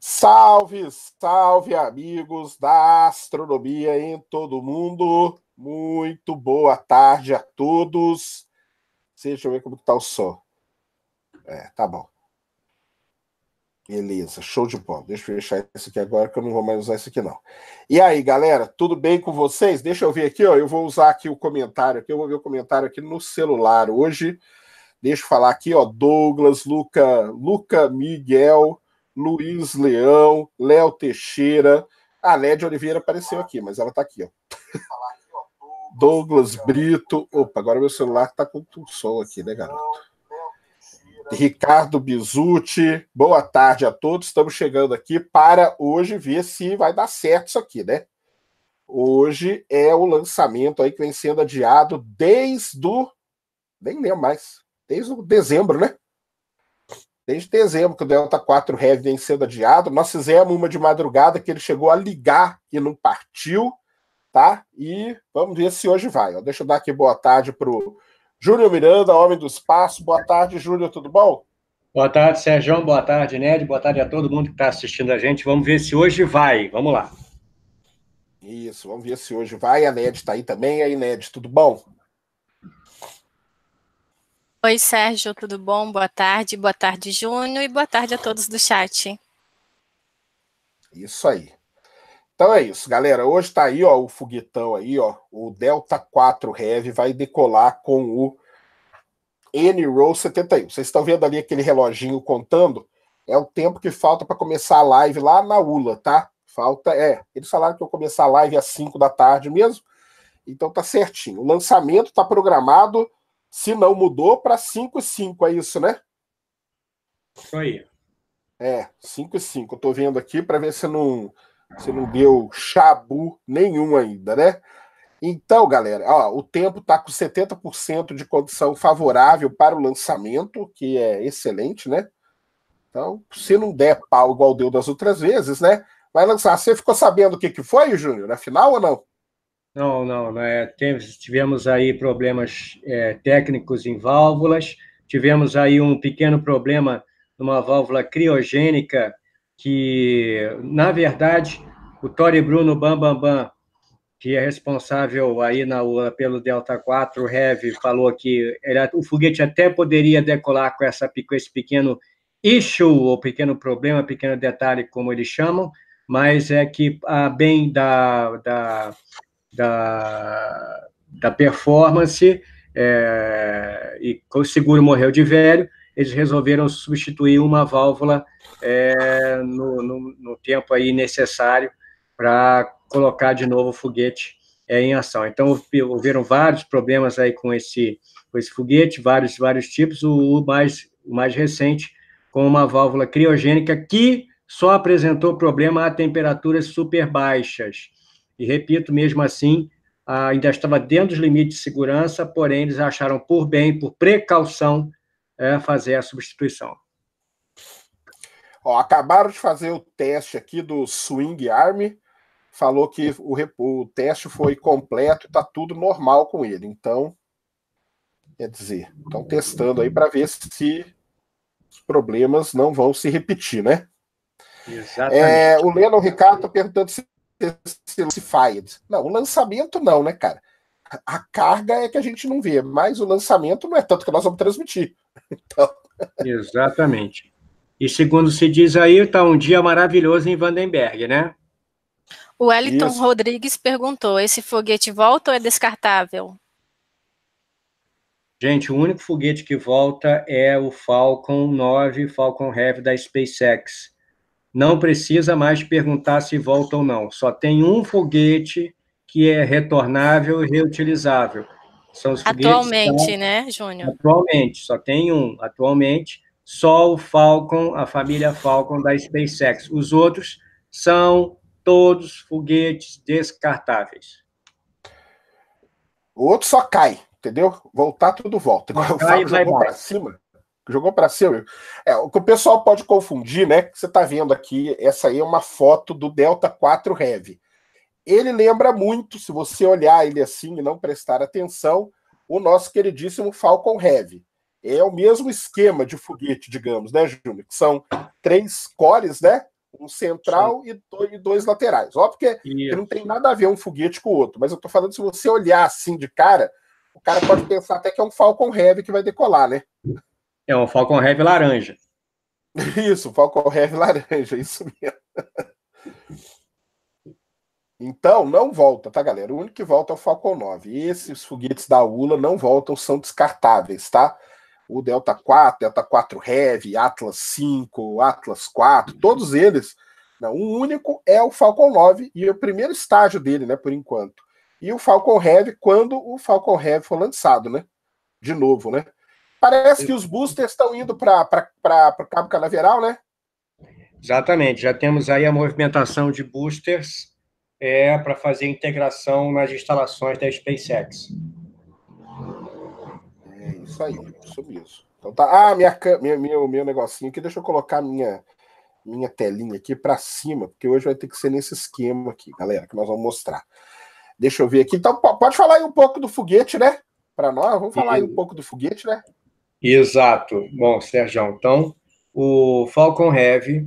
Salve, salve amigos da astronomia em todo mundo. Muito boa tarde a todos. Deixa eu ver como está o som. É, tá bom. Beleza, show de bola. Deixa eu fechar isso aqui agora, que eu não vou mais usar isso aqui, não. E aí, galera, tudo bem com vocês? Deixa eu ver aqui, ó. Eu vou usar aqui o comentário aqui, eu vou ver o comentário aqui no celular hoje. Deixa eu falar aqui, ó. Douglas, Luca, Luca Miguel, Luiz Leão, Léo Teixeira. A ah, Lédia Oliveira apareceu aqui, mas ela está aqui, ó. Douglas Brito. Opa, agora meu celular está com o som aqui, né, garoto? Ricardo Bizuti, boa tarde a todos. Estamos chegando aqui para hoje ver se vai dar certo isso aqui, né? Hoje é o lançamento aí que vem sendo adiado desde o. Nem lembro mais. Desde o dezembro, né? desde dezembro, que o Delta 4 Heavy vem sendo adiado. Nós fizemos uma de madrugada que ele chegou a ligar e não partiu, tá? E vamos ver se hoje vai. Deixa eu dar aqui boa tarde para o Júlio Miranda, Homem do Espaço. Boa tarde, Júlio, tudo bom? Boa tarde, Sérgio. Boa tarde, Ned. Boa tarde a todo mundo que está assistindo a gente. Vamos ver se hoje vai. Vamos lá. Isso, vamos ver se hoje vai. A Ned está aí também. Aí, Ned, tudo bom? Oi, Sérgio, tudo bom? Boa tarde, boa tarde, Júnior, e boa tarde a todos do chat. Isso aí. Então é isso, galera. Hoje tá aí, ó, o foguetão aí, ó. O Delta 4 Heavy vai decolar com o n row 71. Vocês estão vendo ali aquele reloginho contando? É o tempo que falta para começar a live lá na ULA, tá? Falta, é. Eles falaram que eu começar a live às 5 da tarde mesmo. Então tá certinho. O lançamento tá programado se não mudou para 5, é isso, né? Isso aí. É, 5. Eu tô vendo aqui para ver se não, se não deu chabu nenhum ainda, né? Então, galera, ó, o tempo está com 70% de condição favorável para o lançamento, que é excelente, né? Então, se não der pau igual deu das outras vezes, né? Vai lançar. Você ficou sabendo o que, que foi, Júnior? Na final ou não? Não, não, é. tivemos aí problemas é, técnicos em válvulas, tivemos aí um pequeno problema numa válvula criogênica que, na verdade, o Tori Bruno Bambambam, Bam, Bam, que é responsável aí na ULA pelo Delta 4 Heavy, falou que o foguete até poderia decolar com, essa, com esse pequeno issue, ou pequeno problema, pequeno detalhe, como eles chamam, mas é que, a ah, bem da, da da, da performance, é, e o seguro morreu de velho, eles resolveram substituir uma válvula é, no, no, no, tempo aí necessário para colocar de novo o foguete é, em ação. Então, houveram vários problemas aí com esse, com esse foguete, vários, vários tipos, o, o mais, o mais recente com uma válvula criogênica que só apresentou problema a temperaturas super baixas. E repito, mesmo assim, ainda estava dentro dos limites de segurança, porém eles acharam por bem, por precaução, é, fazer a substituição. Ó, acabaram de fazer o teste aqui do Swing Arm, falou que o, o teste foi completo e está tudo normal com ele. Então, quer dizer, estão testando aí para ver se os problemas não vão se repetir, né? Exatamente. É, o Lennon Ricardo está perguntando se esse Não, o lançamento não, né, cara? A carga é que a gente não vê, mas o lançamento não é tanto que nós vamos transmitir. Então... Exatamente. E segundo se diz aí, está um dia maravilhoso em Vandenberg, né? O Wellington Isso. Rodrigues perguntou: esse foguete volta ou é descartável? Gente, o único foguete que volta é o Falcon 9, Falcon Heavy da SpaceX não precisa mais perguntar se volta ou não. Só tem um foguete que é retornável e reutilizável. São os atualmente, né, Júnior? Atualmente, só tem um. Atualmente, só o Falcon, a família Falcon da SpaceX. Os outros são todos foguetes descartáveis. O outro só cai, entendeu? Voltar tudo volta. Agora o Falcon vai para cima jogou para cima. É, o que o pessoal pode confundir, né? Que você está vendo aqui, essa aí é uma foto do Delta 4 Heavy. Ele lembra muito, se você olhar ele assim e não prestar atenção, o nosso queridíssimo Falcon Heavy. É o mesmo esquema de foguete, digamos, né, Júnior? Que são três cores, né? Um central e dois, e dois, laterais. Óbvio porque que não tem nada a ver um foguete com o outro, mas eu estou falando, se você olhar assim de cara, o cara pode pensar até que é um Falcon Heavy que vai decolar, né? É um Falcon Heavy laranja. Isso, Falcon Heavy laranja, isso mesmo. Então, não volta, tá, galera? O único que volta é o Falcon 9. E esses foguetes da ULA não voltam, são descartáveis, tá? O Delta 4, Delta 4 Heavy, Atlas 5, Atlas 4, todos eles. Não, né? o único é o Falcon 9 e é o primeiro estágio dele, né, por enquanto. E o Falcon Heavy quando o Falcon Heavy for lançado, né? De novo, né? Parece que os boosters estão indo para o Cabo Canaveral, né? Exatamente, já temos aí a movimentação de boosters é, para fazer integração nas instalações da SpaceX. É isso aí, sobre isso Então tá. Ah, minha, minha, meu, meu negocinho aqui, deixa eu colocar minha, minha telinha aqui para cima, porque hoje vai ter que ser nesse esquema aqui, galera, que nós vamos mostrar. Deixa eu ver aqui. Então, pode falar aí um pouco do foguete, né? Para nós, vamos falar aí um pouco do foguete, né? Exato. Bom, Sérgio, então o Falcon Heavy,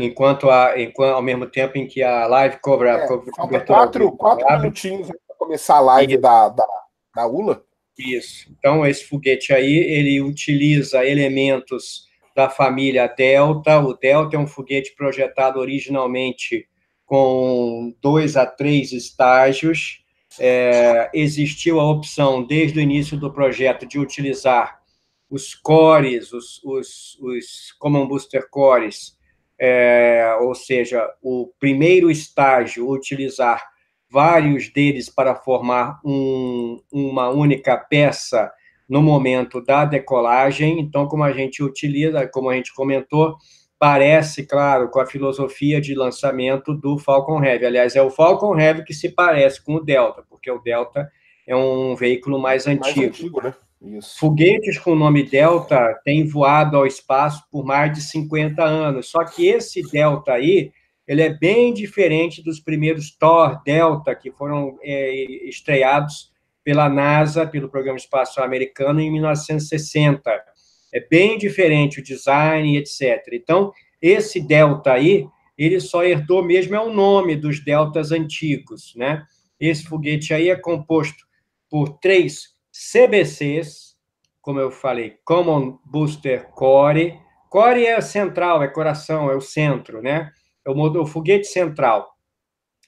enquanto, a, enquanto ao mesmo tempo em que a live é, cobre é, cobertura. Quatro, quatro minutinhos para começar a live da, da, da ULA. Isso. Então, esse foguete aí, ele utiliza elementos da família Delta. O Delta é um foguete projetado originalmente com dois a três estágios. É, existiu a opção, desde o início do projeto, de utilizar os cores, os, os, os Common é Booster cores, é, ou seja, o primeiro estágio, utilizar vários deles para formar um, uma única peça no momento da decolagem. Então, como a gente utiliza, como a gente comentou, parece, claro, com a filosofia de lançamento do Falcon Heavy. Aliás, é o Falcon Heavy que se parece com o Delta, porque o Delta é um veículo mais antigo. Mais antigo né? Isso. Foguetes com o nome Delta têm voado ao espaço por mais de 50 anos. Só que esse Delta aí, ele é bem diferente dos primeiros Thor Delta que foram é, estreados pela NASA, pelo Programa Espacial Americano, em 1960. É bem diferente o design, etc. Então, esse Delta aí, ele só herdou mesmo é o nome dos deltas antigos, né? Esse foguete aí é composto por três CBCs, como eu falei, Common Booster Core. Core é central, é coração, é o centro, né? É o, é o foguete central.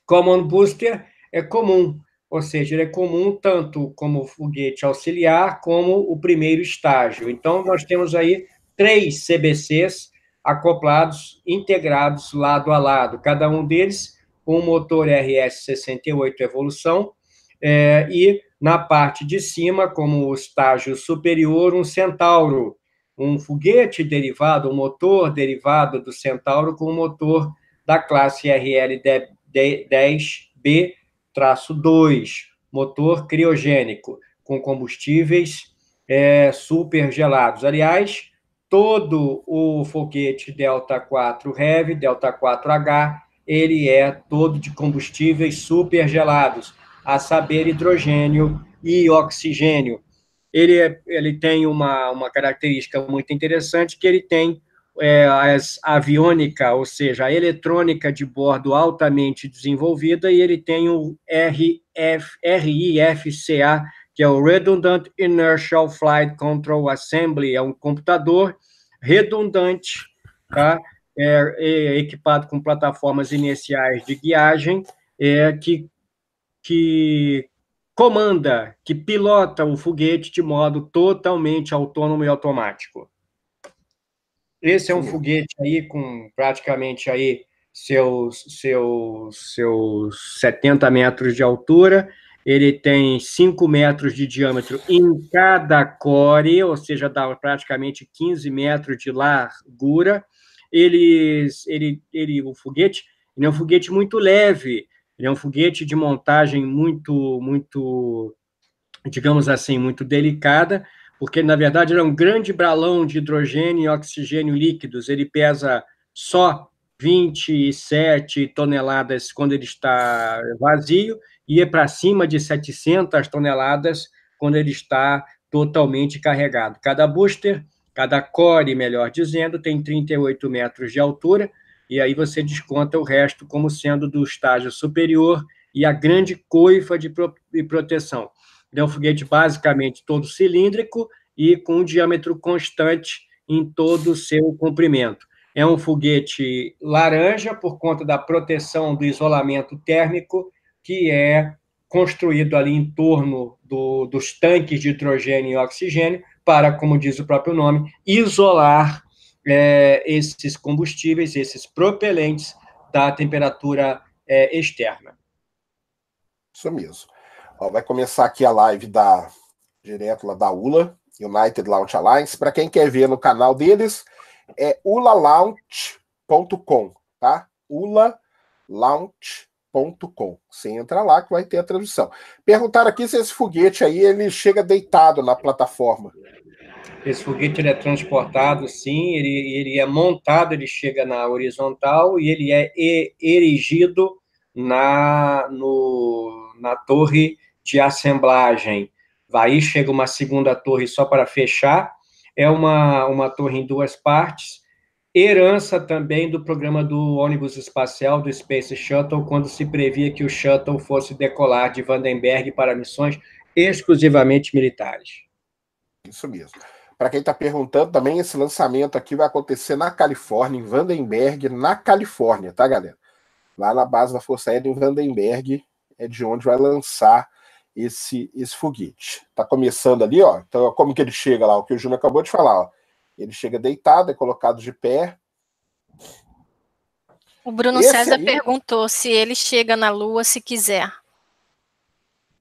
Common Booster é comum, ou seja, ele é comum tanto como foguete auxiliar, como o primeiro estágio. Então, nós temos aí três CBCs acoplados, integrados lado a lado, cada um deles com um motor RS-68 Evolução é, e na parte de cima, como estágio superior, um Centauro, um foguete derivado, um motor derivado do Centauro com o motor da classe RL-10B-2, motor criogênico, com combustíveis é, supergelados. Aliás, todo o foguete Delta 4 Heavy, Delta 4H, ele é todo de combustíveis supergelados a saber, hidrogênio e oxigênio. Ele, é, ele tem uma, uma característica muito interessante, que ele tem é, a aviônica, ou seja, a eletrônica de bordo altamente desenvolvida, e ele tem o RF, RIFCA, que é o Redundant Inertial Flight Control Assembly, é um computador redundante, tá? É, é equipado com plataformas iniciais de guiagem, é, que que comanda, que pilota o foguete de modo totalmente autônomo e automático. Esse é um Sim. foguete aí com praticamente aí seus, seus, seus 70 metros de altura, ele tem 5 metros de diâmetro em cada core, ou seja, dá praticamente 15 metros de largura. Ele, ele, ele, o foguete ele é um foguete muito leve, ele é um foguete de montagem muito, muito, digamos assim, muito delicada, porque na verdade ele é um grande balão de hidrogênio e oxigênio líquidos. Ele pesa só 27 toneladas quando ele está vazio e é para cima de 700 toneladas quando ele está totalmente carregado. Cada booster, cada core, melhor dizendo, tem 38 metros de altura e aí você desconta o resto como sendo do estágio superior e a grande coifa de, proteção. Então, é um foguete basicamente todo cilíndrico e com um diâmetro constante em todo o seu comprimento. É um foguete laranja por conta da proteção do isolamento térmico que é construído ali em torno do, dos tanques de hidrogênio e oxigênio para, como diz o próprio nome, isolar é, esses combustíveis, esses propelentes da temperatura é, externa. Isso mesmo. Ó, vai começar aqui a live da direto lá da ULA, United Launch Alliance. Para quem quer ver no canal deles, é ulalaunch.com, tá? ulalaunch.com. Você entra lá que vai ter a tradução. Perguntaram aqui se esse foguete aí ele chega deitado na plataforma. Esse foguete ele é transportado, sim, ele, ele é montado, ele chega na horizontal e ele é erigido na, no, na torre de assemblagem. Aí chega uma segunda torre só para fechar, é uma, uma torre em duas partes, herança também do programa do ônibus espacial do Space Shuttle, quando se previa que o Shuttle fosse decolar de Vandenberg para missões exclusivamente militares. Isso mesmo. Para quem está perguntando também, esse lançamento aqui vai acontecer na Califórnia, em Vandenberg, na Califórnia, tá, galera? Lá na base da Força Aérea em Vandenberg é de onde vai lançar esse, esse foguete. Tá começando ali, ó. Então, como que ele chega lá? O que o Júnior acabou de falar, ó. Ele chega deitado, é colocado de pé. O Bruno esse César aí... perguntou se ele chega na Lua se quiser.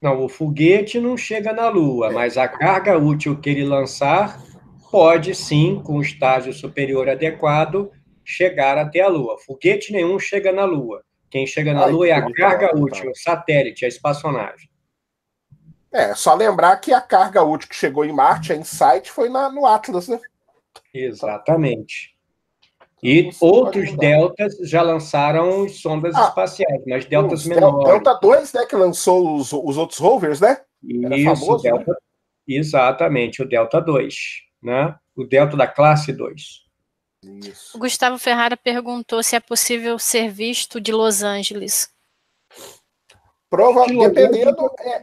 Não, o foguete não chega na Lua, é. mas a carga útil que ele lançar pode sim, com o estágio superior adequado, chegar até a Lua. Foguete nenhum chega na Lua. Quem chega na Ai, ah, Lua é a então, carga tá, útil, tá. o satélite, a espaçonave. É, só lembrar que a carga útil que chegou em Marte, a Insight, foi na, no Atlas, né? Exatamente. Então, e outros deltas já lançaram ah, sondas ah, espaciais, mas deltas menores. Delta 2, né, que lançou os, os outros rovers, né? Era Isso, famoso, né? Delta, né? exatamente, o Delta 2 né, o dentro da classe 2. Isso. O Gustavo Ferrara perguntou se é possível ser visto de Los Angeles. Provavelmente, dependendo. É,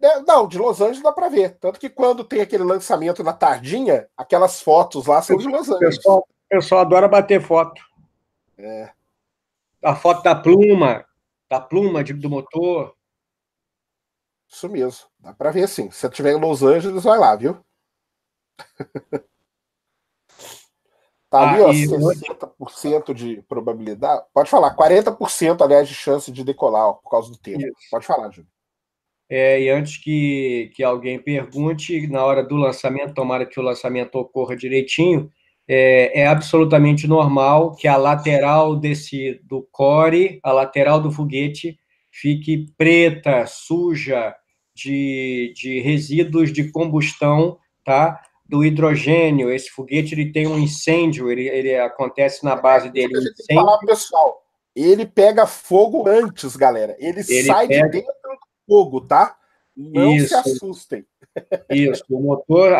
né, não, de Los Angeles dá para ver. Tanto que quando tem aquele lançamento na tardinha, aquelas fotos lá são de Los Angeles. O pessoal, pessoal adora bater foto. É. A foto da pluma, da pluma de, do motor. Isso mesmo. Dá para ver sim. Se você estiver em Los Angeles, vai lá, viu? Tá ali, ah, ó, e... 60% de probabilidade. Pode falar, 40%, aliás, de chance de decolar ó, por causa do tempo. Isso. Pode falar, Júlio. É, e antes que, que alguém pergunte, na hora do lançamento, tomara que o lançamento ocorra direitinho, é, é absolutamente normal que a lateral desse do core, a lateral do foguete, fique preta, suja de, de resíduos de combustão, tá? do hidrogênio. Esse foguete ele tem um incêndio, ele, ele acontece na base dele. Um incêndio. Falar, pessoal, ele pega fogo antes, galera. Ele, ele sai pega... de dentro do fogo, tá? Não Isso. se assustem. Isso, o motor,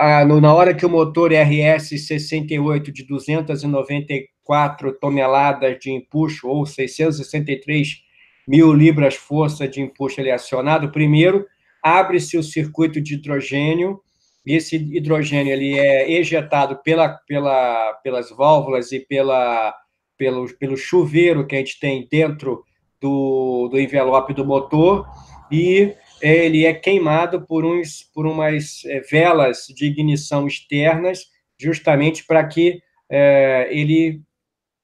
na hora que o motor RS68 de 294 toneladas de empuxo, ou 663 mil libras-força de empuxo ele é acionado, primeiro abre-se o circuito de hidrogênio e esse hidrogênio ele é ejetado pela, pela, pelas válvulas e pela, pelo, pelo chuveiro que a gente tem dentro do, do envelope do motor e é, ele é queimado por, uns, por umas é, velas de ignição externas, justamente para que é, ele,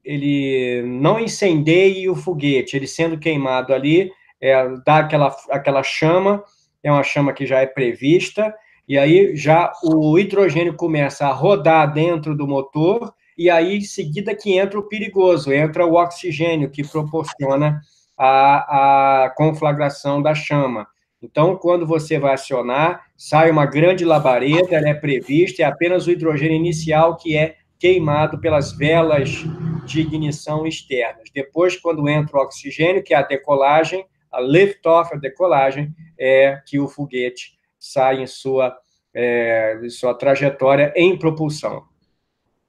ele não incendeie o foguete. Ele sendo queimado ali, é, dá aquela, aquela chama, é uma chama que já é prevista, e aí já o hidrogênio começa a rodar dentro do motor, e aí em seguida que entra o perigoso, entra o oxigênio que proporciona a, a conflagração da chama. Então, quando você vai acionar, sai uma grande labareda, ela é prevista, é apenas o hidrogênio inicial que é queimado pelas velas de ignição externas. Depois, quando entra o oxigênio, que é a decolagem, a lift-off, a decolagem, é que o foguete sai em sua, é, em sua trajetória em propulsão.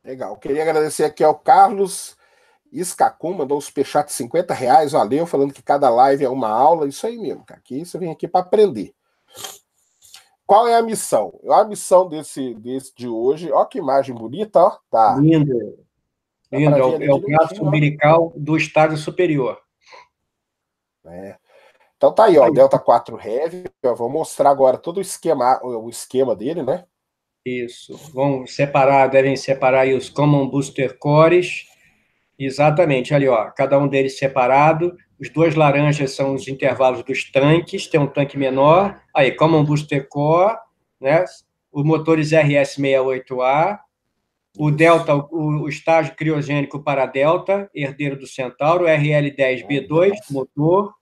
Legal. Queria agradecer aqui ao Carlos Iscacum, mandou os superchat de 50 reais, valeu, falando que cada live é uma aula, isso aí mesmo, cara, você vem aqui para aprender. Qual é a missão? A missão desse, desse de hoje, ó que imagem bonita, ó, tá. Lindo. Lindo, é, é o braço umbilical do estágio superior. É. Então tá aí, ó, aí. Delta 4 Heavy, vou mostrar agora todo o esquema, o esquema dele, né? Isso. Vão separar, devem separar aí os Common Booster Cores. Exatamente, ali, ó, cada um deles separado. Os dois laranjas são os intervalos dos tanques, tem um tanque menor. Aí, Common Booster Core, né? Os motores RS68A, o Delta, o, o estágio criogênico para Delta, herdeiro do Centauro, RL10B2, motor,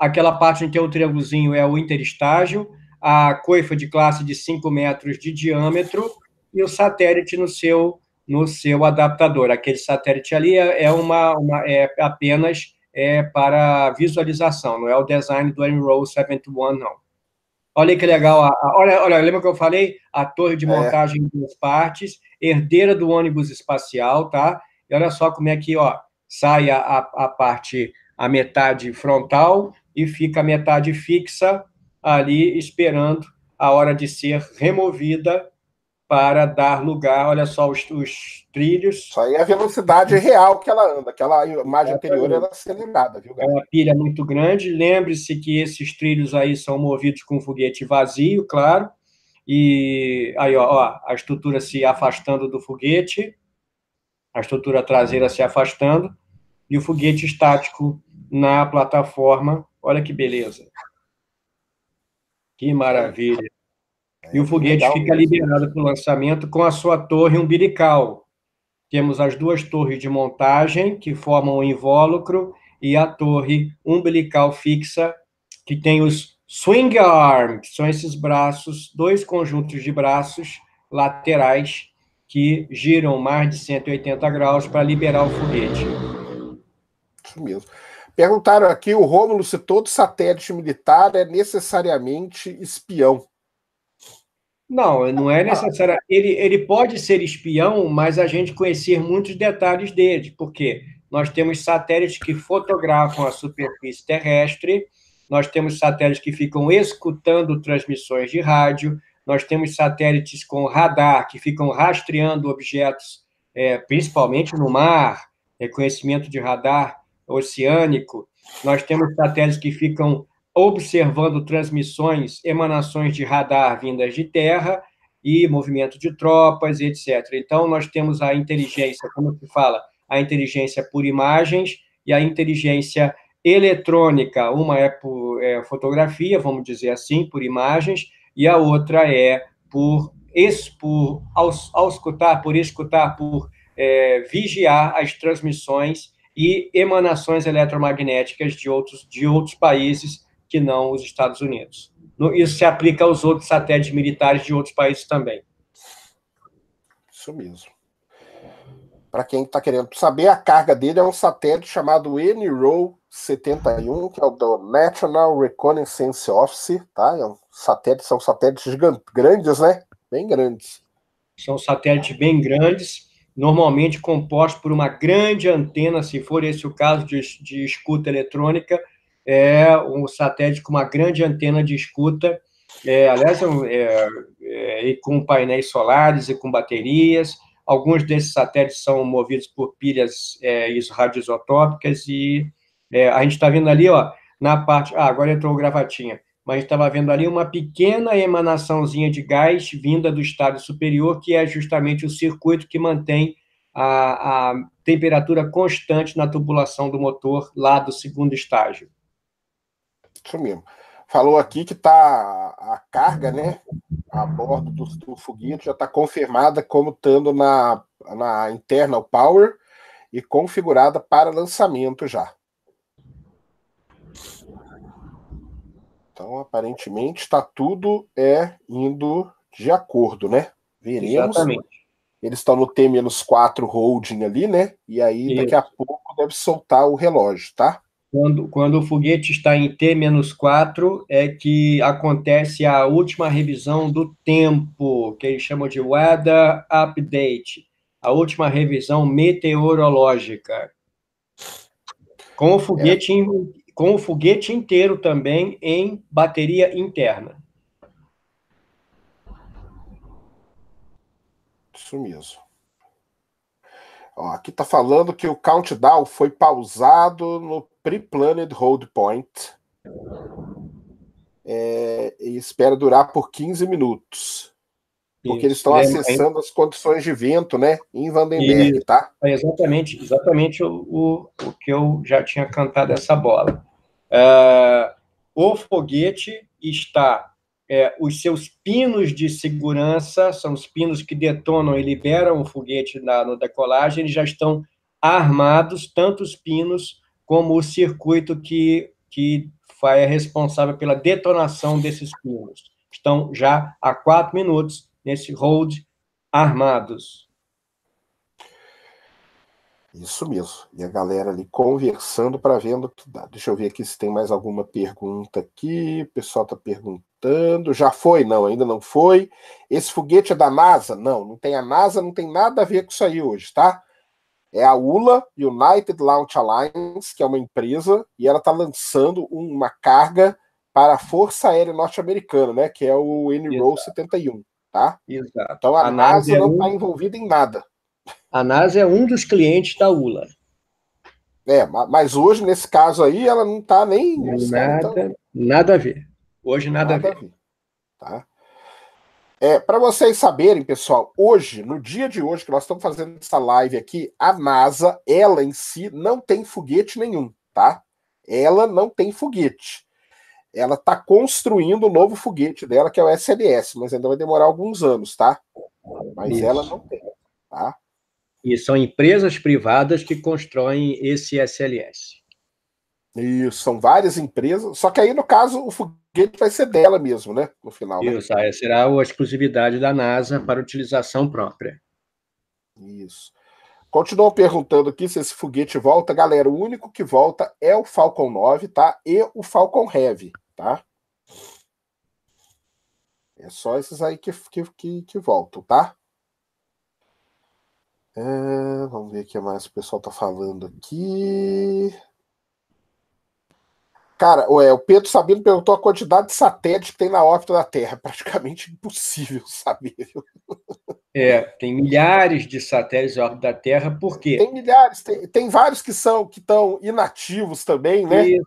aquela parte em que é o triângulozinho é o interestágio, a coifa de classe de 5 metros de diâmetro e o satélite no seu no seu adaptador. Aquele satélite ali é, é uma, uma, é apenas é para visualização, não é o design do Enroll 71, não. Olha que legal. A, a, olha, olha, lembra que eu falei? A torre de é. montagem é. em duas partes, herdeira do ônibus espacial, tá? E olha só como é que ó, sai a, a, a parte, a metade frontal e fica metade fixa ali esperando a hora de ser removida para dar lugar, olha só os, os trilhos. Isso aí é a velocidade real que ela anda, aquela imagem anterior era é acelerada, viu? É uma pilha muito grande. Lembre-se que esses trilhos aí são movidos com foguete vazio, claro. E aí, ó, ó, a estrutura se afastando do foguete, a estrutura traseira se afastando, e o foguete estático na plataforma Olha que beleza. Que maravilha. e o é, foguete fica liberado para o lançamento com a sua torre umbilical. Temos as duas torres de montagem que formam o invólucro e a torre umbilical fixa que tem os swing arms, que são esses braços, dois conjuntos de braços laterais que giram mais de 180 graus para liberar o foguete. Isso mesmo. Perguntaram aqui, o Rômulo se todo satélite militar é necessariamente espião. Não, não é ah. necessário. Ele, ele pode ser espião, mas a gente conhecer muitos detalhes dele, porque nós temos satélites que fotografam a superfície terrestre, nós temos satélites que ficam escutando transmissões de rádio, nós temos satélites com radar que ficam rastreando objetos, é, principalmente no mar, reconhecimento de radar oceânico, nós temos satélites que ficam observando transmissões, emanações de radar vindas de terra e movimento de tropas, etc. Então, nós temos a inteligência, como se fala, a inteligência por imagens e a inteligência eletrônica. Uma é por é, fotografia, vamos dizer assim, por imagens, e a outra é por, expor, aus, auscultar, por escutar, por é, vigiar as transmissões e emanações eletromagnéticas de outros, de outros países que não os Estados Unidos. Isso se aplica aos outros satélites militares de outros países também. Isso mesmo. Para quem está querendo saber, a carga dele é um satélite chamado NRO 71, que é o do National Reconnaissance Office, tá? É um satélite, são satélites gigantes, grandes, né? Bem grandes. São satélites bem grandes normalmente compostos por uma grande antena, se for esse o caso de, de escuta eletrônica, é um satélite com uma grande antena de escuta, é, aliás, é, é, é, e com painéis solares e com baterias. Alguns desses satélites são movidos por pilhas é, radioisotópicas e é, a gente está vendo ali, ó, na parte... Ah, agora entrou o gravatinha mas estava vendo ali uma pequena emanaçãozinha de gás vinda do estado superior, que é justamente o circuito que mantém a, a temperatura constante na tubulação do motor lá do segundo estágio. Isso mesmo. Falou aqui que está a carga, né, a bordo do, do foguete já está confirmada como estando na, na internal power e configurada para lançamento já. Então, aparentemente, está tudo é indo de acordo, né? Veremos. Exatamente. Eles estão no T-4 holding ali, né? E aí, Isso. daqui a pouco, deve soltar o relógio, tá? Quando, quando o foguete está em T-4, é que acontece a última revisão do tempo, que eles chamam de Weather Update a última revisão meteorológica. Com o é. foguete é com o foguete inteiro também em bateria interna. Isso mesmo. Ó, aqui está falando que o countdown foi pausado no pre-planned hold point. É, e espera durar por 15 minutos. Porque Isso. eles estão é, acessando as condições de vento, né? Em Vandenberg, e, tá? É exatamente, exatamente o, o, o que eu já tinha cantado essa bola. Uh, o foguete está, é, os seus pinos de segurança, são os pinos que detonam e liberam o foguete na, no decolagem, eles já estão armados, tanto os pinos como o circuito que, que é responsável pela detonação desses pinos. Estão já há quatro minutos nesse hold armados. Isso mesmo. E a galera ali conversando para vendo que dá. Deixa eu ver aqui se tem mais alguma pergunta aqui. O pessoal está perguntando. Já foi? Não, ainda não foi. Esse foguete é da NASA? Não, não tem a NASA, não tem nada a ver com isso aí hoje, tá? É a ULA, United Launch Alliance, que é uma empresa, e ela está lançando uma carga para a Força Aérea Norte-Americana, né? Que é o NRO 71, tá? Exato. Então a, a NASA, NASA é não está um... Tá envolvida em nada. A NASA é um dos clientes da ULA. É, mas hoje, nesse caso aí, ela não está nem. É então nada, nada a ver. Hoje nada, nada a ver. Tá? É, Para vocês saberem, pessoal, hoje, no dia de hoje que nós estamos fazendo essa live aqui, a NASA, ela em si, não tem foguete nenhum, tá? Ela não tem foguete. Ela está construindo o novo foguete dela, que é o SLS, mas ainda vai demorar alguns anos, tá? Mas Isso. ela não tem, tá? E são empresas privadas que constroem esse SLS. Isso, são várias empresas, só que aí, no caso, o foguete vai ser dela mesmo, né? No final. Né? Isso, aí será a exclusividade da NASA para utilização própria. Isso. Continuam perguntando aqui se esse foguete volta. Galera, o único que volta é o Falcon 9, tá? E o Falcon Heavy, tá? É só esses aí que, que, que, que voltam, tá? É, vamos ver o que mais o pessoal tá falando aqui. Cara, é, o Pedro Sabino perguntou a quantidade de satélites que tem na órbita da Terra. Praticamente impossível saber. É, tem milhares de satélites na órbita da Terra, por quê? Tem milhares, tem, tem vários que são que estão inativos também, né? E,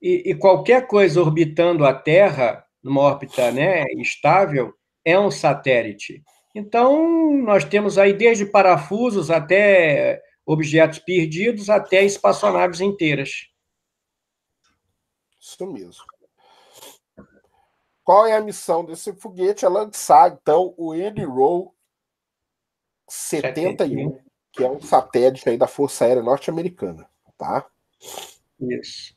e, e, qualquer coisa orbitando a Terra, numa órbita né, estável, é um satélite. Então, nós temos aí desde parafusos até objetos perdidos, até espaçonaves inteiras. Isso mesmo. Qual é a missão desse foguete? É lançar, então, o Enroll 71, que é um satélite aí da Força Aérea Norte-Americana, tá? Isso.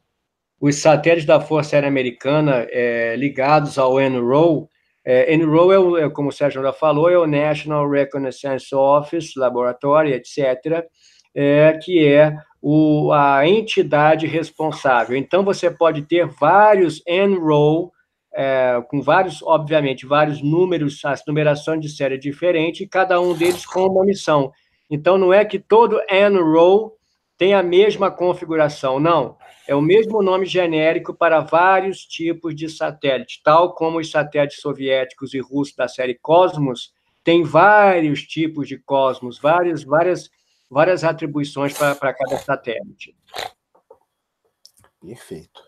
Os satélites da Força Aérea Americana é, ligados ao Enroll, é, NRO, é o, como o Sérgio já falou, é o National Reconnaissance Office, laboratório, etc., é, que é o, a entidade responsável. Então, você pode ter vários NRO, é, com vários, obviamente, vários números, as numerações de série diferentes, e cada um deles com uma missão. Então, não é que todo NRO tem a mesma configuração, não. É o mesmo nome genérico para vários tipos de satélite, tal como os satélites soviéticos e russos da série Cosmos tem vários tipos de Cosmos, várias várias várias atribuições para cada satélite. Perfeito.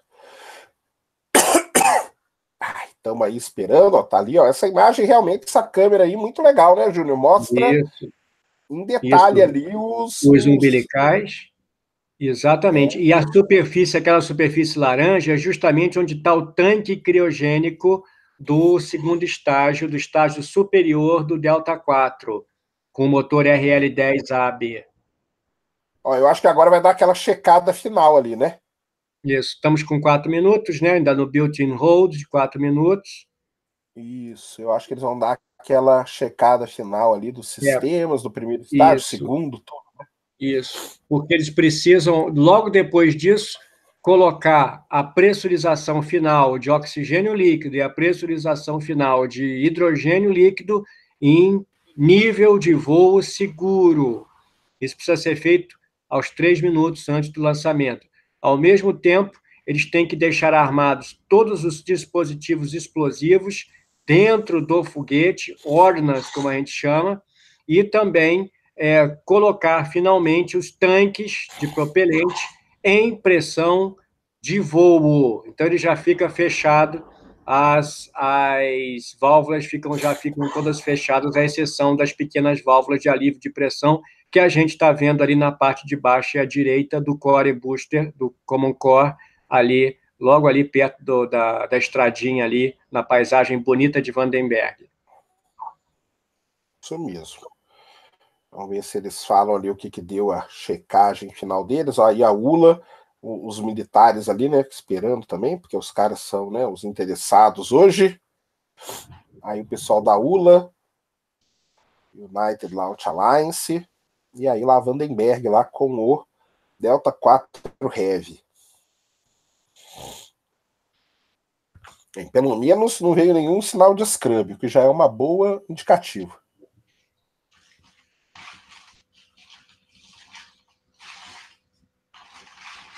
Estamos aí esperando, ó, tá ali, ó. Essa imagem realmente, essa câmera aí, muito legal, né, Júnior? Mostra Isso. em detalhe Isso. ali os. Os umbilicais. Exatamente. E a é. superfície, aquela superfície laranja, é justamente onde está o tanque criogênico do segundo estágio, do estágio superior do Delta 4, com o motor RL10AB. Ó, eu acho que agora vai dar aquela checada final ali, né? Isso, estamos com quatro minutos, né? Ainda no built-in hold de quatro minutos. Isso, eu acho que eles vão dar aquela checada final ali dos é. sistemas, é. do primeiro estágio, Isso. segundo, tudo. Isso. Porque eles precisam, logo depois disso, colocar a pressurização final de oxigênio líquido e a pressurização final de hidrogênio líquido em nível de voo seguro. Isso precisa ser feito aos três minutos antes do lançamento. Ao mesmo tempo, eles têm que deixar armados todos os dispositivos explosivos dentro do foguete, ordnance, como a gente chama, e também é, colocar finalmente os tanques de propelente em pressão de voo. Então ele já fica fechado, as, as válvulas ficam já ficam todas fechadas, à exceção das pequenas válvulas de alívio de pressão que a gente está vendo ali na parte de baixo e à direita do Core Booster, do Common Core, ali, logo ali perto do, da, da estradinha ali, na paisagem bonita de Vandenberg. Isso mesmo. Vamos ver se eles falam ali o que, que deu a checagem final deles. Aí a ULA, os militares ali, né? Esperando também, porque os caras são né, os interessados hoje. Aí o pessoal da ULA, United Launch Alliance, e aí lá Vandenberg lá com o Delta 4 Heavy. Bem, pelo menos não veio nenhum sinal de scrub, o que já é uma boa indicativo.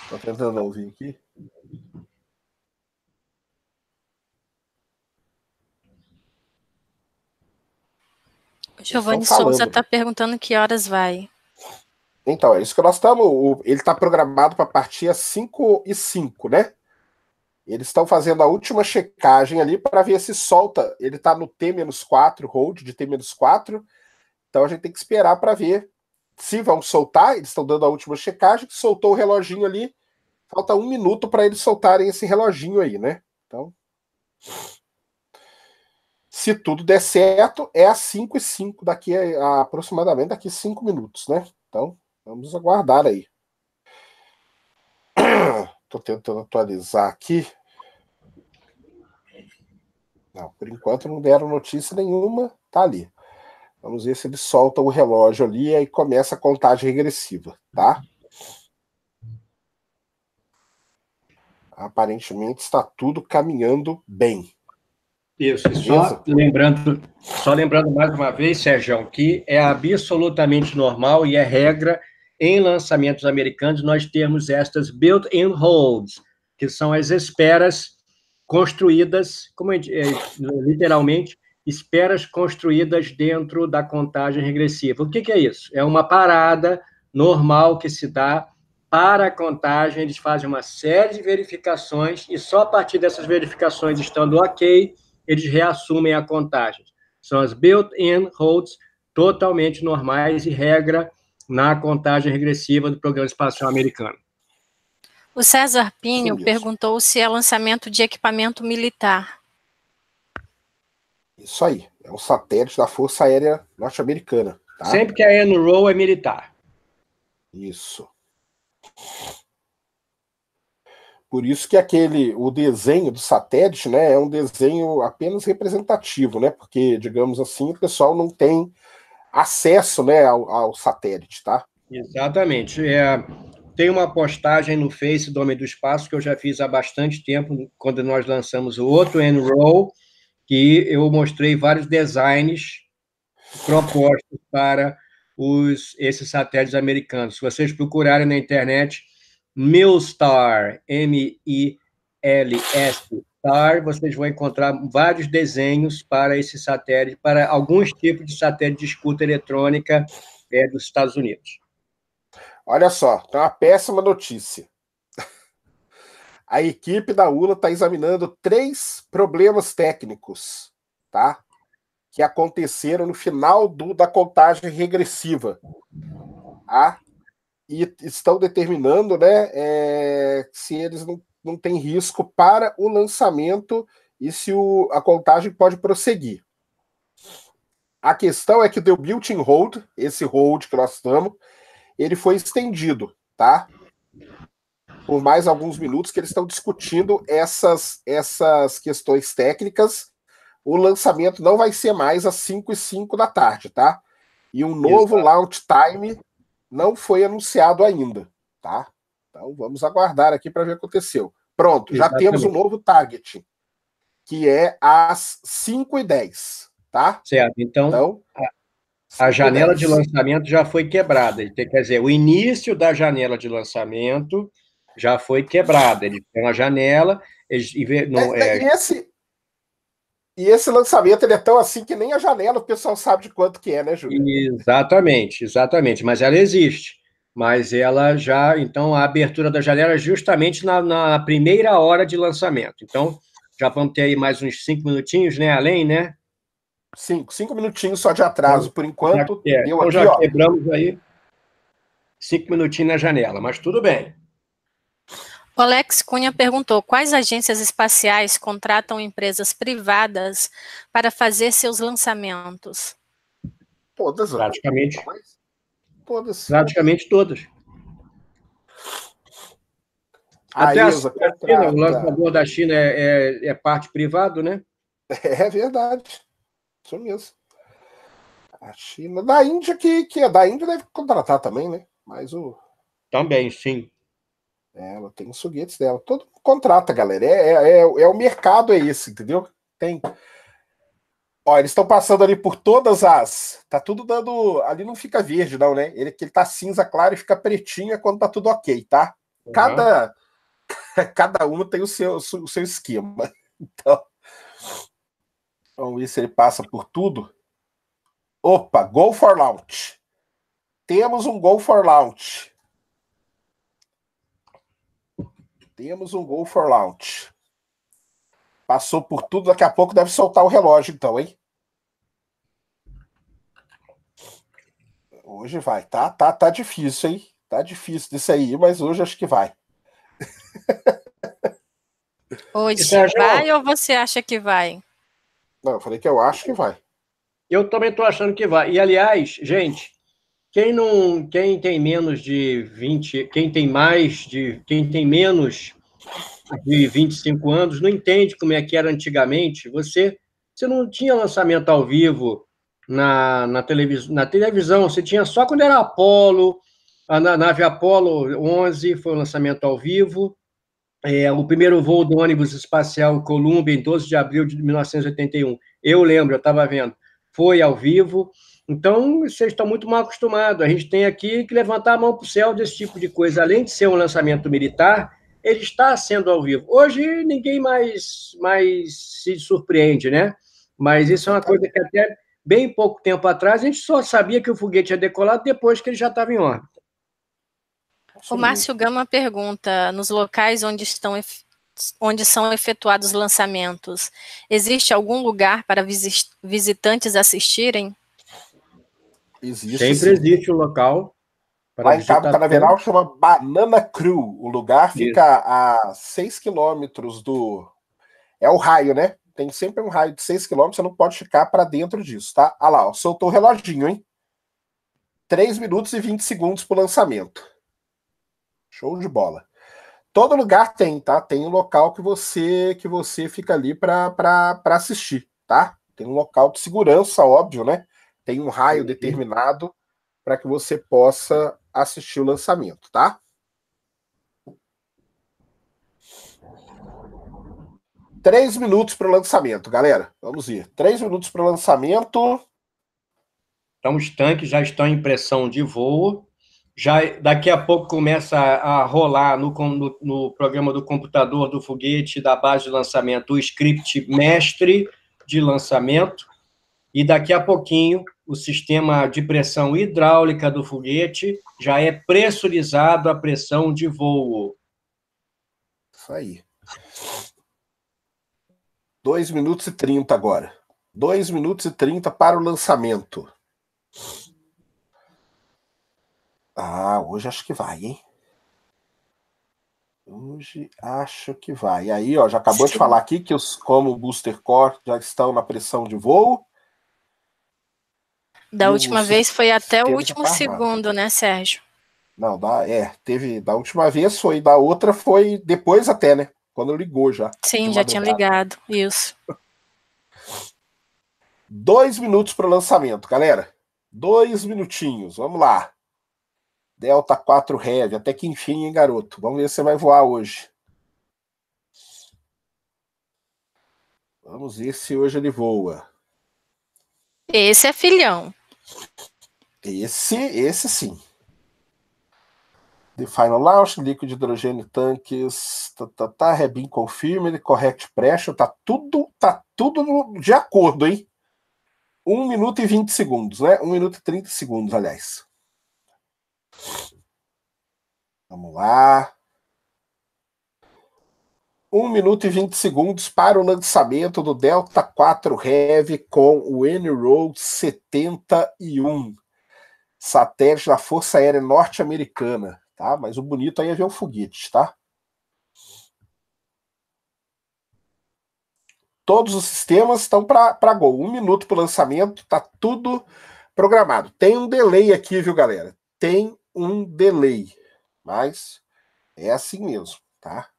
Tô tentando ouvir aqui. O Giovanni Souza está perguntando que horas vai. Então, é isso que nós estamos. Ele está programado para partir às 5 e 5, né? Eles estão fazendo a última checagem ali para ver se solta. Ele está no T-4, hold de T-4. Então a gente tem que esperar para ver se vão soltar, eles estão dando a última checagem, que soltou o reloginho ali. Falta um minuto para eles soltarem esse reloginho aí, né? Então. Se tudo der certo, é às 5 e 5 daqui a, aproximadamente daqui 5 minutos, né? Então, vamos aguardar aí. Tô tentando atualizar aqui. Não, por enquanto não deram notícia nenhuma, tá ali. Vamos ver se ele solta o relógio ali e aí começa a contagem regressiva, tá? Aparentemente está tudo caminhando bem. Isso, só lembrando, só lembrando mais uma vez, Sérgio, que é absolutamente normal e é regra em lançamentos americanos nós termos estas built-in holds, que são as esperas construídas, como é, literalmente, esperas construídas dentro da contagem regressiva. O que, que é isso? É uma parada normal que se dá para a contagem, eles fazem uma série de verificações e só a partir dessas verificações estando ok, eles reassumem a contagem. São as built-in holds totalmente normais e regra na contagem regressiva do programa espacial americano. O César Pinho Sim, perguntou se é lançamento de equipamento militar. Isso aí. É um satélite da Força Aérea Norte-Americana. Tá? Sempre que é no roll é militar. Isso. Por isso que aquele o desenho do satélite, né, é um desenho apenas representativo, né? Porque digamos assim, o pessoal não tem acesso, né, ao, ao satélite, tá? Exatamente. É, tem uma postagem no Face do Homem do Espaço que eu já fiz há bastante tempo, quando nós lançamos o outro Enroll, que eu mostrei vários designs propostos para os, esses satélites americanos. Se vocês procurarem na internet, Milstar, M-I-L-S, Star, vocês vão encontrar vários desenhos para esse satélite, para alguns tipos de satélite de escuta eletrônica é, dos Estados Unidos. Olha só, tem tá uma péssima notícia a equipe da ULA está examinando três problemas técnicos, tá? Que aconteceram no final do, da contagem regressiva. Tá? E estão determinando né, é, se eles não, não têm risco para o lançamento e se o, a contagem pode prosseguir. A questão é que o built Built Hold, esse hold que nós estamos, ele foi estendido, tá? por mais alguns minutos que eles estão discutindo essas, essas questões técnicas. O lançamento não vai ser mais às 5 e 5 da tarde, tá? E um novo Exato. launch time não foi anunciado ainda, tá? Então vamos aguardar aqui para ver o que aconteceu. Pronto, já Exatamente. temos um novo target, que é às 5 e 10 tá? Certo, então, então a, a janela 10. de lançamento já foi quebrada. Quer dizer, o início da janela de lançamento já foi quebrada. Ele tem uma janela. Ele, não, é, é... Esse, e esse lançamento ele é tão assim que nem a janela o pessoal sabe de quanto que é, né, Júlio? Exatamente, exatamente. Mas ela existe. Mas ela já, então, a abertura da janela é justamente na, na primeira hora de lançamento. Então, já vamos ter aí mais uns cinco minutinhos, né? Além, né? Cinco, cinco minutinhos só de atraso, por enquanto. Já, é. então, aqui, já quebramos aí cinco minutinhos na janela, mas tudo bem. O Alex Cunha perguntou: quais agências espaciais contratam empresas privadas para fazer seus lançamentos? Todas. Né? Praticamente. Todas. Praticamente todas. Até a, China, o lançador da China é, é, é parte privada, né? É, é verdade. Isso mesmo. A China. Da Índia, que, que é da Índia, deve contratar também, né? Mas o. Também, sim. Ela tem os foguetes dela. Todo contrata, galera. É, é, é, é o mercado, é esse, entendeu? Tem. Ó, eles estão passando ali por todas as. Tá tudo dando. Ali não fica verde, não, né? Ele, ele tá cinza claro e fica pretinha quando tá tudo ok, tá? Uhum. Cada. Cada uma tem o seu, o seu esquema. Então. Vamos ver se ele passa por tudo. Opa, Gol for Launch. Temos um Gol for Launch. Temos um gol launch Passou por tudo, daqui a pouco deve soltar o relógio, então, hein? Hoje vai, tá, tá, tá difícil, hein? Tá difícil disso aí, mas hoje acho que vai. Hoje vai ou você acha que vai? Não, eu falei que eu acho que vai. Eu também estou achando que vai. E aliás, gente, quem não, quem tem menos de 20, quem tem mais de, quem tem menos de 25 anos não entende como é que era antigamente. Você, você não tinha lançamento ao vivo na, na, televis, na televisão, você tinha só quando era Apolo, a nave Apolo 11 foi o lançamento ao vivo. É, o primeiro voo do ônibus espacial Columbia, em 12 de abril de 1981. Eu lembro, eu estava vendo. Foi ao vivo. Então, vocês estão muito mal acostumados. A gente tem aqui que levantar a mão para o céu desse tipo de coisa. Além de ser um lançamento militar, ele está sendo ao vivo. Hoje, ninguém mais, mais se surpreende, né? Mas isso é uma coisa que até bem pouco tempo atrás, a gente só sabia que o foguete ia decolar depois que ele já estava em órbita. O Márcio Gama pergunta: nos locais onde estão onde são efetuados lançamentos, existe algum lugar para visitantes assistirem? Existe, Sempre sim. existe um local. Lá em Cabo Canaveral chama Banana Crew. O lugar fica Isso. a 6 quilômetros do. É o raio, né? Tem sempre um raio de 6 quilômetros, você não pode ficar para dentro disso, tá? Olha ah lá, ó, soltou o reloginho, hein? 3 minutos e 20 segundos pro lançamento. Show de bola. Todo lugar tem, tá? Tem um local que você que você fica ali para assistir, tá? Tem um local de segurança, óbvio, né? Tem um raio uhum. determinado para que você possa assistir o lançamento, tá? Três minutos para o lançamento, galera. Vamos ir. Três minutos para o lançamento. Então, os tanques já estão em pressão de voo. Já daqui a pouco começa a rolar no, no, no programa do computador do foguete da base de lançamento o script mestre de lançamento. E daqui a pouquinho o sistema de pressão hidráulica do foguete já é pressurizado à pressão de voo. Isso aí. 2 minutos e 30 agora. 2 minutos e 30 para o lançamento. Ah, hoje acho que vai, hein? Hoje acho que vai. aí, ó, já acabou de falar aqui que os como booster core já estão na pressão de voo. Da última o, vez foi até o último segundo, né, Sérgio? Não, da, é, teve. Da última vez foi, da outra foi depois até, né? Quando ligou já. Sim, já tinha ligado, isso. Dois minutos para o lançamento, galera. Dois minutinhos, vamos lá. Delta 4 Heavy, até que enfim, hein, garoto? Vamos ver se você vai voar hoje. Vamos ver se hoje ele voa. Esse é filhão. Esse, esse sim. The Final Launch, líquido de hidrogênio, tanques, tá, tá, tá Rebin Confirmed, Correct Pressure, tá tudo, tá tudo de acordo, hein? 1 minuto e 20 segundos, né? 1 minuto e 30 segundos, aliás. Vamos lá. 1 minuto e 20 segundos para o lançamento do Delta 4 Heavy com o N-Road 71. Satélite da Força Aérea Norte-Americana, tá? Mas o bonito aí é ver o foguete, tá? Todos os sistemas estão para gol. Um minuto para o lançamento, tá tudo programado. Tem um delay aqui, viu, galera? Tem um delay, mas é assim mesmo, tá?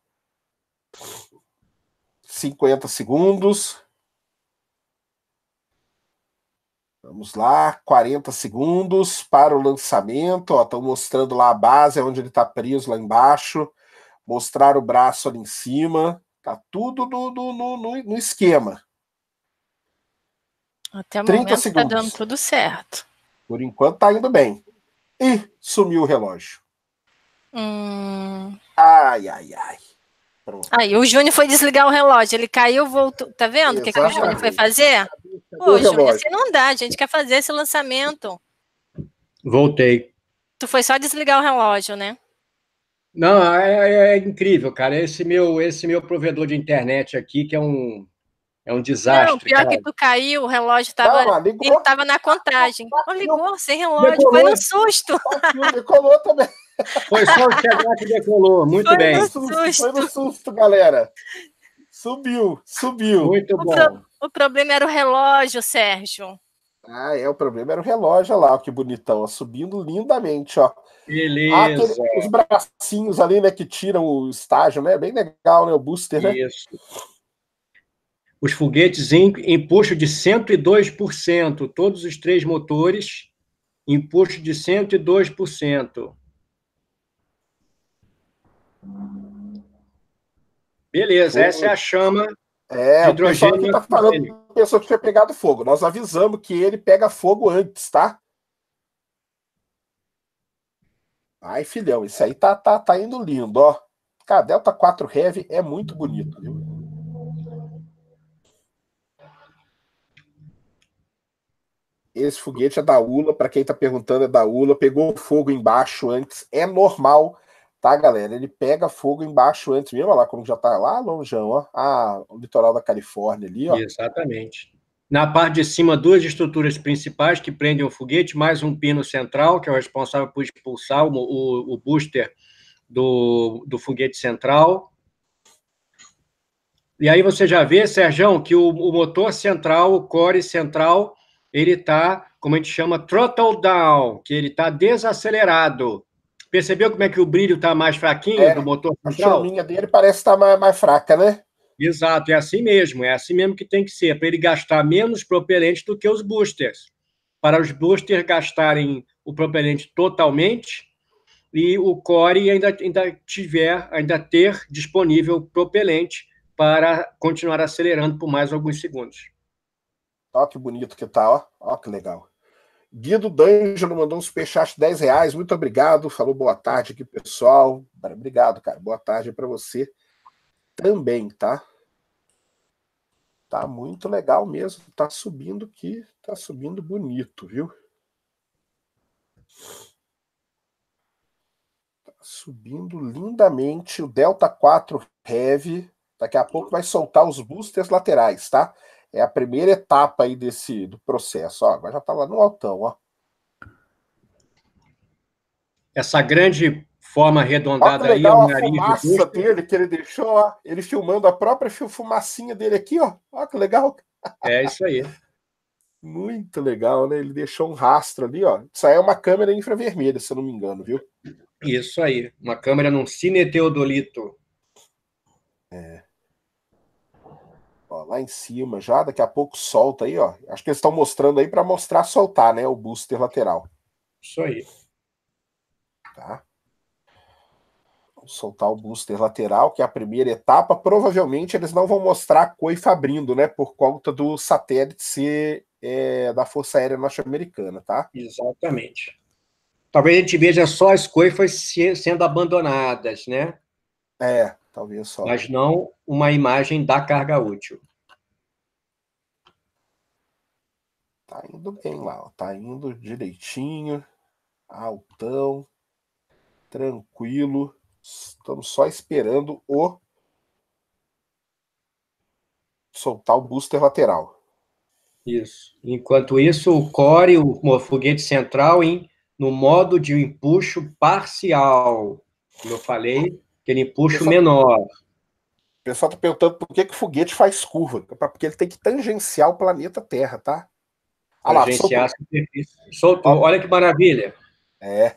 50 segundos. Vamos lá, 40 segundos para o lançamento. Estão mostrando lá a base, é onde ele está preso lá embaixo. Mostrar o braço ali em cima. Tá tudo no, no, no, no esquema. Até o 30 momento está dando tudo certo. Por enquanto está indo bem. E sumiu o relógio. Hum... Ai, ai, ai. Pronto. Aí, o Júnior foi desligar o relógio, ele caiu, voltou. Tá vendo o que, que, o Júnior foi fazer? Pô, Júnior, assim não dá, a gente quer fazer esse lançamento. Voltei. Tu foi só desligar o relógio, né? Não, é, é, é, incrível, cara. Esse meu, esse meu provedor de internet aqui, que é um, é um desastre. Não, pior cara. que tu caiu, o relógio estava tava na contagem. Não ligou, sem relógio, decolou. foi um susto. Tá colou também. Foi só o chegar que decolou. Muito foi bem. No susto. Foi no susto, galera. Subiu, subiu. Muito o bom. Pro... O problema era o relógio, Sérgio. Ah, é, o problema era o relógio, lá, ó, que bonitão, ó, subindo lindamente, ó. Beleza. Ah, os bracinhos ali, né, que tiram o estágio, né, bem legal, né, o booster, né? Isso. Os foguetes em empuxo de 102%, todos os três motores, empuxo de 102%. Beleza, essa é a chama. É, o pessoal aqui tá falando pessoa que tinha pegado fogo. Nós avisamos que ele pega fogo antes, tá? Ai, filhão, isso aí tá, tá, tá indo lindo, ó. Cara, Delta 4 Heavy é muito bonito, viu? Esse foguete é da ULA, para quem tá perguntando, é da ULA. Pegou fogo embaixo antes, é normal tá, galera? Ele pega fogo embaixo antes mesmo, lá como já tá lá longeão, ó, a, ah, o litoral da Califórnia ali, ó. Exatamente. Na parte de cima, duas estruturas principais que prendem o foguete, mais um pino central, que é o responsável por expulsar o, o, o booster do, do foguete central. E aí você já vê, Sérgio, que o, o motor central, o core central, ele está, como a gente chama, throttle down, que ele está desacelerado. Percebeu como é que o brilho está mais fraquinho é, do motor central? A chaminha dele parece estar tá mais, mais fraca, né? Exato, é assim mesmo, é assim mesmo que tem que ser, para ele gastar menos propelente do que os boosters. Para os boosters gastarem o propelente totalmente e o core ainda, ainda tiver, ainda ter disponível propelente para continuar acelerando por mais alguns segundos. Olha que bonito que tá, ó. Olha que legal. Guido D'Angelo mandou um superchat de 10 reais. Muito obrigado. Falou boa tarde aqui, pessoal. Obrigado, cara. Boa tarde para você também, tá? Tá muito legal mesmo. Tá subindo que tá subindo bonito, viu? Tá subindo lindamente o Delta 4 Heavy. Daqui a pouco vai soltar os boosters laterais, tá? é a primeira etapa aí desse do processo. Ó, agora já está lá no altão, ó. Essa grande forma arredondada aí, o é nariz. A fumaça dele que ele deixou, ó, ele filmando a própria fumacinha dele aqui, ó. Olha que legal. É isso aí. Muito legal, né? Ele deixou um rastro ali, ó. Isso aí é uma câmera infravermelha, se eu não me engano, viu? Isso aí, uma câmera num teodolito. É lá em cima já, daqui a pouco solta aí, ó. Acho que eles estão mostrando aí para mostrar soltar, né, o booster lateral. Isso aí. Tá? Vou soltar o booster lateral, que é a primeira etapa. Provavelmente eles não vão mostrar a coifa abrindo, né, por conta do satélite ser é, da Força Aérea Norte-Americana, tá? Exatamente. Talvez a gente veja só as coifas sendo abandonadas, né? É, talvez só. Mas não uma imagem da carga útil. Tá indo bem lá, ó. tá indo direitinho, altão, tranquilo. Estamos só esperando o soltar o booster lateral. Isso. Enquanto isso, o core, o, o foguete central, hein, no modo de empuxo parcial. Como eu falei, aquele empuxo pessoal, menor. O pessoal está perguntando por que, que o foguete faz curva. Porque ele tem que tangenciar o planeta Terra, tá? Ah lá, agenciar soltou. soltou. Olha que maravilha. É.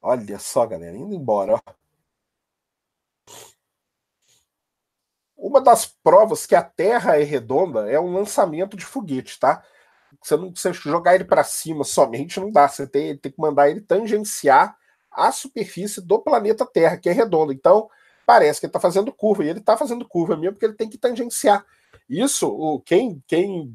Olha só, galera, indo embora. Ó. Uma das provas que a Terra é redonda é um lançamento de foguete, tá? Você não você jogar ele para cima somente não dá. Você tem, tem que mandar ele tangenciar a superfície do planeta Terra, que é redonda. Então, parece que ele está fazendo curva, e ele está fazendo curva mesmo, porque ele tem que tangenciar. Isso, o, quem, quem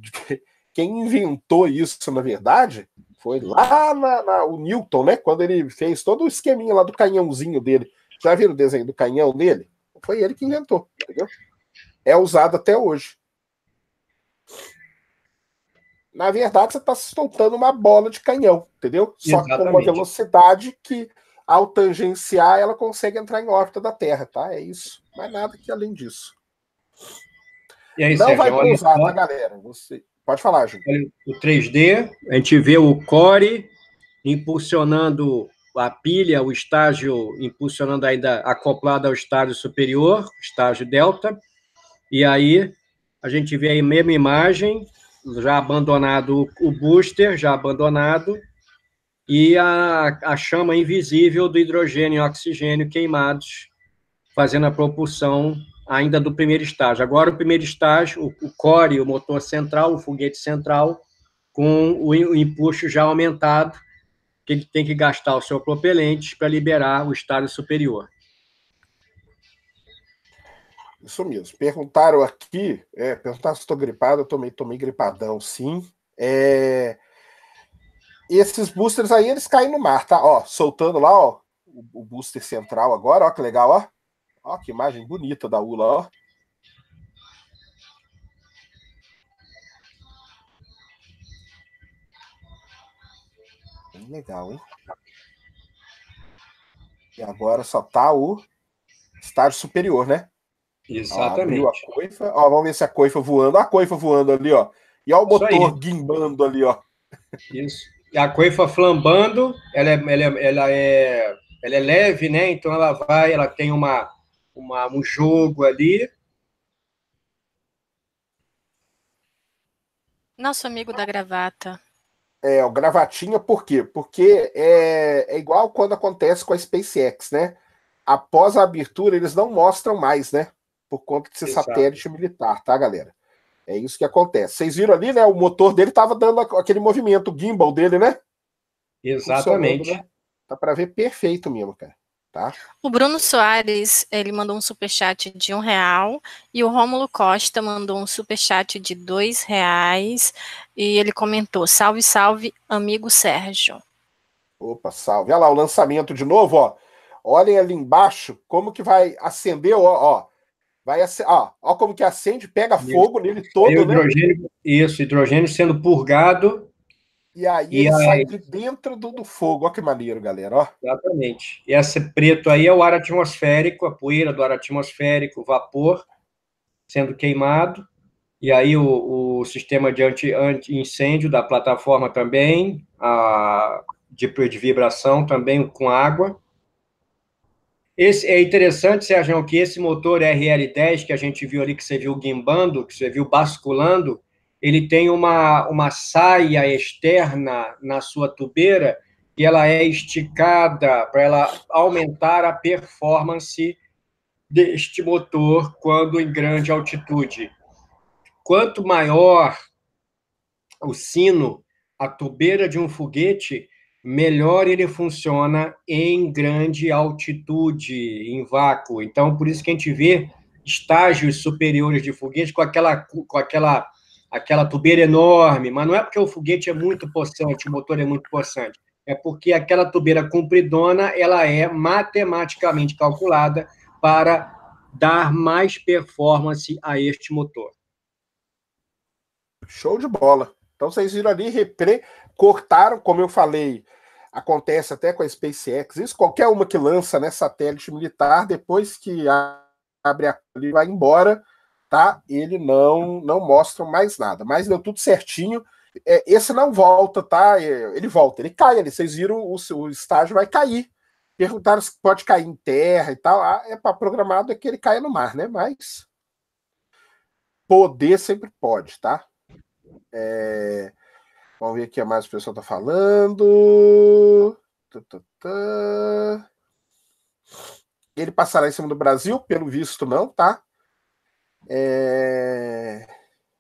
quem inventou isso, na verdade, foi lá na, na, o Newton, né? Quando ele fez todo o esqueminha lá do canhãozinho dele. Já viram o desenho do canhão dele? Foi ele que inventou, entendeu? É usado até hoje. Na verdade, você está soltando uma bola de canhão, entendeu? Só Exatamente. que com uma velocidade que, ao tangenciar, ela consegue entrar em órbita da Terra, tá? É isso. Mas nada que além disso. E aí, Não Sérgio, vai pousar, tá, galera? Você, Pode falar, Júlio. O 3D, a gente vê o core impulsionando a pilha, o estágio impulsionando ainda acoplado ao estágio superior, estágio delta, e aí a gente vê a mesma imagem, já abandonado o booster, já abandonado, e a, a chama invisível do hidrogênio e oxigênio queimados, fazendo a propulsão ainda do primeiro estágio. Agora, o primeiro estágio, o, o core, o motor central, o foguete central, com o, o empuxo já aumentado, que ele tem que gastar o seu propelente para liberar o estágio superior. Isso mesmo. Perguntaram aqui, é, perguntaram se estou gripado, eu tomei, tomei gripadão, sim. É, esses boosters aí, eles caem no mar, tá? Ó, soltando lá, ó, o, o booster central agora, ó, que legal, ó. Ó, que imagem bonita da ULA, ó. Bem legal, hein? E agora só tá o estágio superior, né? Exatamente. Ó, a coifa. Ó, vamos ver se a coifa voando. A coifa voando ali, ó. E olha o motor guimbando ali, ó. Isso. E a coifa flambando, ela é, ela, é, ela, é, ela é leve, né? Então ela vai, ela tem uma, uma, um jogo ali. Nosso amigo da gravata. É, o gravatinha, por quê? Porque é, é igual quando acontece com a SpaceX, né? Após a abertura, eles não mostram mais, né? Por conta de Exato. satélite militar, tá, galera? É isso que acontece. Vocês viram ali, né? O motor dele tava dando aquele movimento, o gimbal dele, né? Exatamente. Né? Dá para ver perfeito mesmo, cara. Tá? O Bruno Soares, ele mandou um superchat de um real, e o Rômulo Costa mandou um superchat de dois reais, e ele comentou, salve, salve, amigo Sérgio. Opa, salve. Olha lá o lançamento de novo, ó. Olhem ali embaixo como que vai acender, ó, ó. Vai ac... ó, ó como que acende, pega fogo nele todo, né? Hidrogênio, isso, hidrogênio sendo purgado e aí e ele aí... sai de dentro do, do fogo. Olha que maneiro, galera. Ó. Exatamente. E esse preto aí é o ar atmosférico, a poeira do ar atmosférico, o vapor sendo queimado. E aí o, o sistema de anti-incêndio da plataforma também, a, de, de vibração também com água. Esse, é interessante, Sérgio, que esse motor RL10 que a gente viu ali, que você viu guimbando, que você viu basculando, ele tem uma, uma saia externa na sua tubeira e ela é esticada para ela aumentar a performance deste motor quando em grande altitude. Quanto maior o sino, a tubeira de um foguete, melhor ele funciona em grande altitude, em vácuo. Então, por isso que a gente vê estágios superiores de foguete com aquela com aquela aquela tubeira enorme, mas não é porque o foguete é muito possante, o motor é muito possante, é porque aquela tubeira compridona ela é matematicamente calculada para dar mais performance a este motor. Show de bola. Então vocês viram ali, repre, cortaram, como eu falei, acontece até com a SpaceX, isso, qualquer uma que lança né, satélite militar, depois que abre a vai embora, tá? Ele não não mostra mais nada, mas deu tudo certinho. É, esse não volta, tá? É, ele volta, ele cai ali. Vocês viram o, o estágio vai cair. Perguntaram se pode cair em terra e tal. Ah, é programado é que ele caia no mar, né? Mas poder sempre pode, tá? É... Vamos ver aqui é mais o pessoal tá falando. Ele passará em cima do Brasil, pelo visto não, tá? É...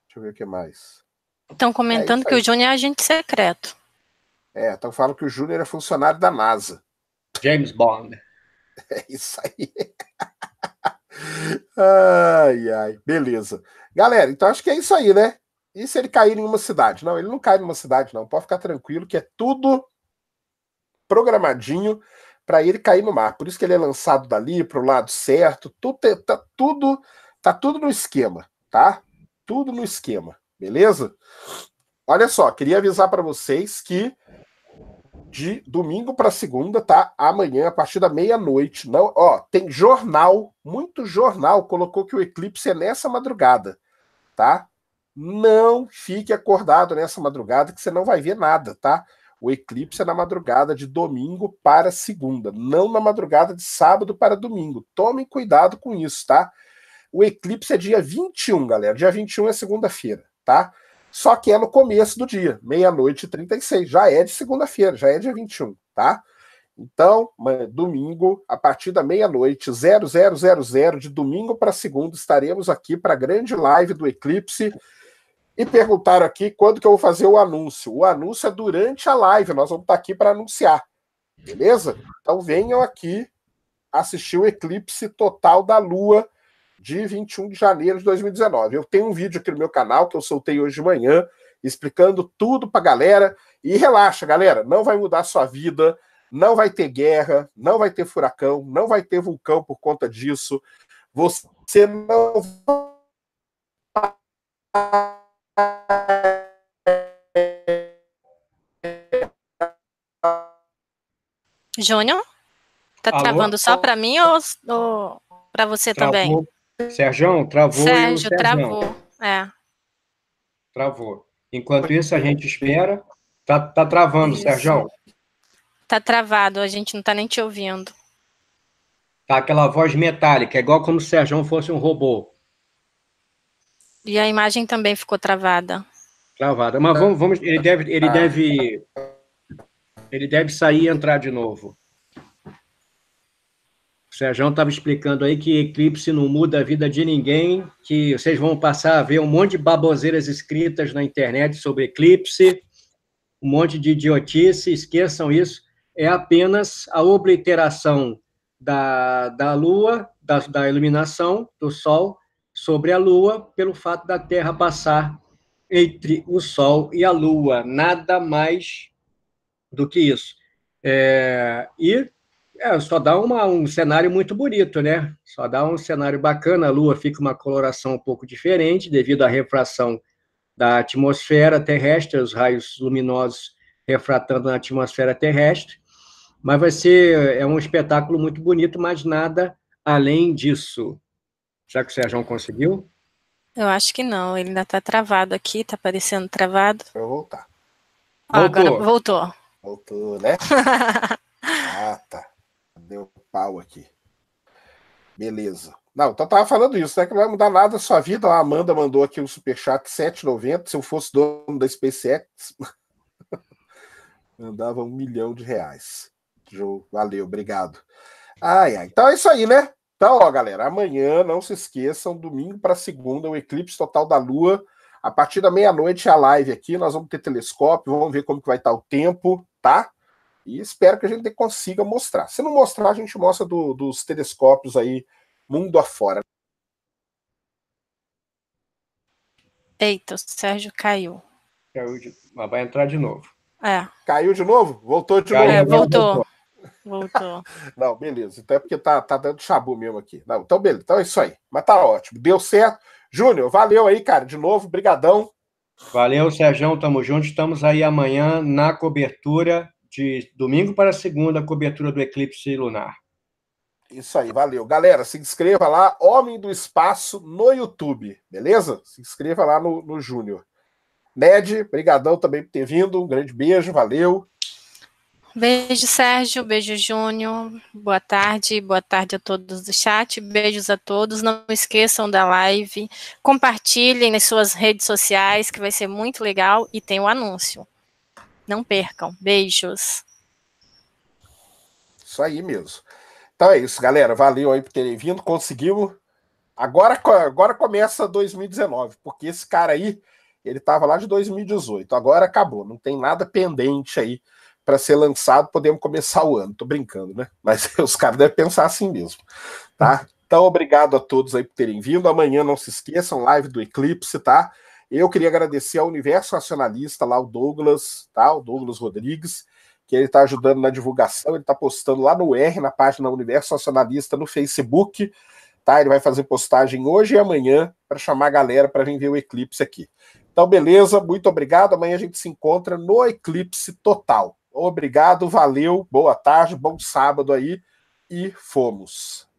Deixa eu ver o que mais. Estão comentando é que o Júnior é agente secreto. É, estão falando que o Júnior é funcionário da NASA. James Bond. É isso aí. ai, ai, beleza. Galera, então acho que é isso aí, né? E se ele cair em uma cidade? Não, ele não cai em uma cidade, não. Pode ficar tranquilo que é tudo programadinho para ele cair no mar. Por isso que ele é lançado dali para o lado certo. Tudo, tá tudo Tá tudo no esquema, tá? Tudo no esquema, beleza? Olha só, queria avisar para vocês que de domingo para segunda, tá? Amanhã, a partir da meia-noite. Não, ó, tem jornal, muito jornal colocou que o eclipse é nessa madrugada, tá? Não fique acordado nessa madrugada que você não vai ver nada, tá? O eclipse é na madrugada de domingo para segunda, não na madrugada de sábado para domingo. Tomem cuidado com isso, tá? O eclipse é dia 21, galera. Dia 21 é segunda-feira, tá? Só que é no começo do dia, meia-noite e 36. Já é de segunda-feira, já é dia 21, tá? Então, domingo, a partir da meia-noite, 0000 de domingo para segunda, estaremos aqui para a grande live do Eclipse. E perguntaram aqui quando que eu vou fazer o anúncio. O anúncio é durante a live, nós vamos estar tá aqui para anunciar. Beleza? Então venham aqui assistir o eclipse total da Lua de 21 de janeiro de 2019. Eu tenho um vídeo aqui no meu canal que eu soltei hoje de manhã, explicando tudo para galera. E relaxa, galera, não vai mudar a sua vida, não vai ter guerra, não vai ter furacão, não vai ter vulcão por conta disso. Você não Júnior? Tá Alô? travando só para mim ou, ou para você Travou. também? Sérgio, travou. Sérgio, Sérgio travou. É. Travou. Enquanto isso, a gente espera. Tá, tá travando, Sérgio. Tá travado, a gente não tá nem te ouvindo. Tá aquela voz metálica, é igual como se o Sérgio fosse um robô. E a imagem também ficou travada. Travada. Mas vamos, vamos ele deve, ele ah. deve, ele deve sair e entrar de novo. O Sérgio estava explicando aí que eclipse não muda a vida de ninguém, que vocês vão passar a ver um monte de baboseiras escritas na internet sobre eclipse, um monte de idiotice, esqueçam isso. É apenas a obliteração da, da Lua, da, da iluminação do Sol sobre a Lua, pelo fato da Terra passar entre o Sol e a Lua, nada mais do que isso. É, e é, só dá uma, um cenário muito bonito, né? Só dá um cenário bacana. A Lua fica uma coloração um pouco diferente devido à refração da atmosfera terrestre, os raios luminosos refratando na atmosfera terrestre. Mas vai ser é um espetáculo muito bonito, mas nada além disso. Será que o Sérgio conseguiu? Eu acho que não. Ele ainda está travado aqui, está parecendo travado. Vou voltar. Ah, voltou. Agora voltou. Voltou, né? ah, tá deu pau aqui. Beleza. Não, então tava falando isso, né? Que não vai mudar nada a sua vida. A Amanda mandou aqui um superchat 7,90. Se eu fosse dono da SpaceX, mandava um milhão de reais. valeu, obrigado. Ai, ai. Então é isso aí, né? Então, ó, galera, amanhã, não se esqueçam, domingo para segunda, o eclipse total da Lua. A partir da meia-noite a live aqui, nós vamos ter telescópio, vamos ver como que vai estar o tempo, tá? E espero que a gente consiga mostrar. Se não mostrar, a gente mostra do, dos telescópios aí mundo afora. Eita, o Sérgio caiu. Caiu de... Mas vai entrar de novo. É. Caiu de novo? Voltou de caiu. novo. É, voltou. Voltou. não, beleza. Então é porque tá, tá dando chabu mesmo aqui. Não, então beleza. Então é isso aí. Mas tá ótimo. Deu certo. Júnior, valeu aí, cara. De novo, brigadão. Valeu, Sérgio. Tamo junto. Estamos aí amanhã na cobertura de domingo para segunda, a cobertura do eclipse lunar. Isso aí, valeu. Galera, se inscreva lá, Homem do Espaço, no YouTube, beleza? Se inscreva lá no, no Júnior. Ned, brigadão também por ter vindo, um grande beijo, valeu. Beijo, Sérgio, beijo, Júnior, boa tarde, boa tarde a todos do chat, beijos a todos, não esqueçam da live, compartilhem nas suas redes sociais, que vai ser muito legal, e tem o um anúncio. Não percam. Beijos. Isso aí mesmo. Então é isso, galera. Valeu aí por terem vindo. Conseguimos. Agora, agora começa 2019, porque esse cara aí, ele estava lá de 2018. Agora acabou. Não tem nada pendente aí para ser lançado. Podemos começar o ano. Tô brincando, né? Mas os caras devem pensar assim mesmo, tá? Então, obrigado a todos aí por terem vindo. Amanhã não se esqueçam, live do Eclipse, tá? Eu queria agradecer ao Universo Racionalista, lá o Douglas, tá? O Douglas Rodrigues, que ele está ajudando na divulgação, ele está postando lá no R, na página Universo Racionalista, no Facebook, tá? Ele vai fazer postagem hoje e amanhã para chamar a galera para vir ver o eclipse aqui. Então, beleza, muito obrigado. Amanhã a gente se encontra no eclipse total. Obrigado, valeu, boa tarde, bom sábado aí e fomos.